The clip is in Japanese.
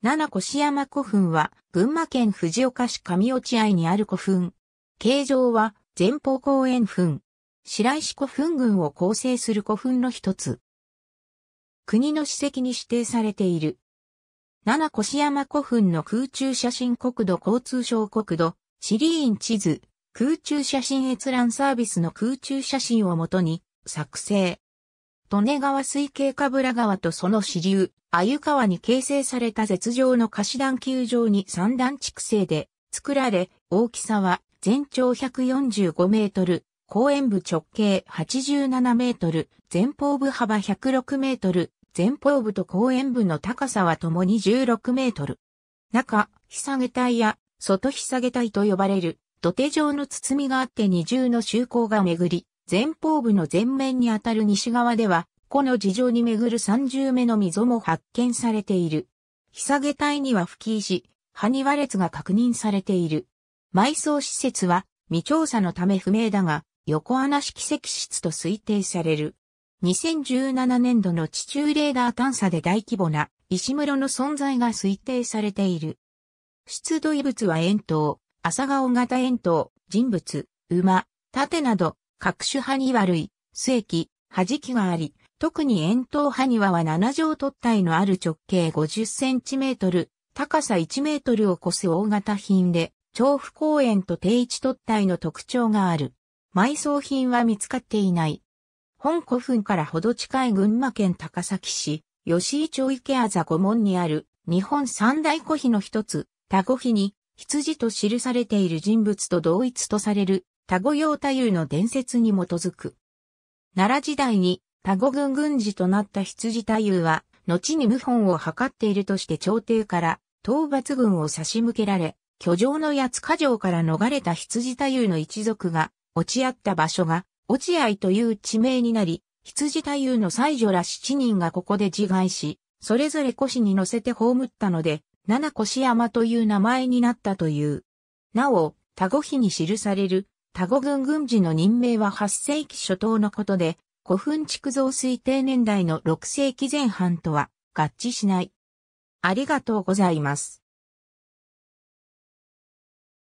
七越山古墳は、群馬県藤岡市上落合にある古墳。形状は、前方公園墳。白石古墳群を構成する古墳の一つ。国の史跡に指定されている。七越山古墳の空中写真国土交通省国土、シリーン地図、空中写真閲覧サービスの空中写真をもとに、作成。利根川水系かぶら川とその支流、鮎川に形成された絶上の貸し段球場に三段築成で作られ、大きさは全長145メートル、公園部直径87メートル、前方部幅106メートル、前方部と公園部の高さはともに16メートル。中、ひさげ体や外ひさげ体と呼ばれる土手状の包みがあって二重の周口が巡り、前方部の前面にあたる西側ではこの事情にめぐる三重目の溝も発見されている。ひさげ体には吹き石、葉に割列が確認されている。埋葬施設は未調査のため不明だが、横穴式石室と推定される。2017年度の地中レーダー探査で大規模な石室の存在が推定されている。出土遺物は円筒、朝顔型円筒、人物、馬、盾など、各種葉に悪い、末期、弾きがあり、特に円筒埴輪は7畳突体のある直径50センチメートル、高さ1メートルを超す大型品で、調布公園と定位置突体の特徴がある。埋葬品は見つかっていない。本古墳からほど近い群馬県高崎市、吉井町池あざ御門にある日本三大古碑の一つ、田古碑に羊と記されている人物と同一とされる田古用太夫の伝説に基づく。奈良時代に多語軍軍事となった羊太夫は、後に謀反を図っているとして朝廷から討伐軍を差し向けられ、居城の八ヶ城から逃れた羊太夫の一族が落ち合った場所が落合という地名になり、羊太夫の妻女ら7人がここで自害し、それぞれ腰に乗せて葬ったので、七腰山という名前になったという。なお、タゴ碑に記される、タゴ軍軍事の任命は8世紀初頭のことで、古墳築造推定年代の6世紀前半とは合致しない。ありがとうございます。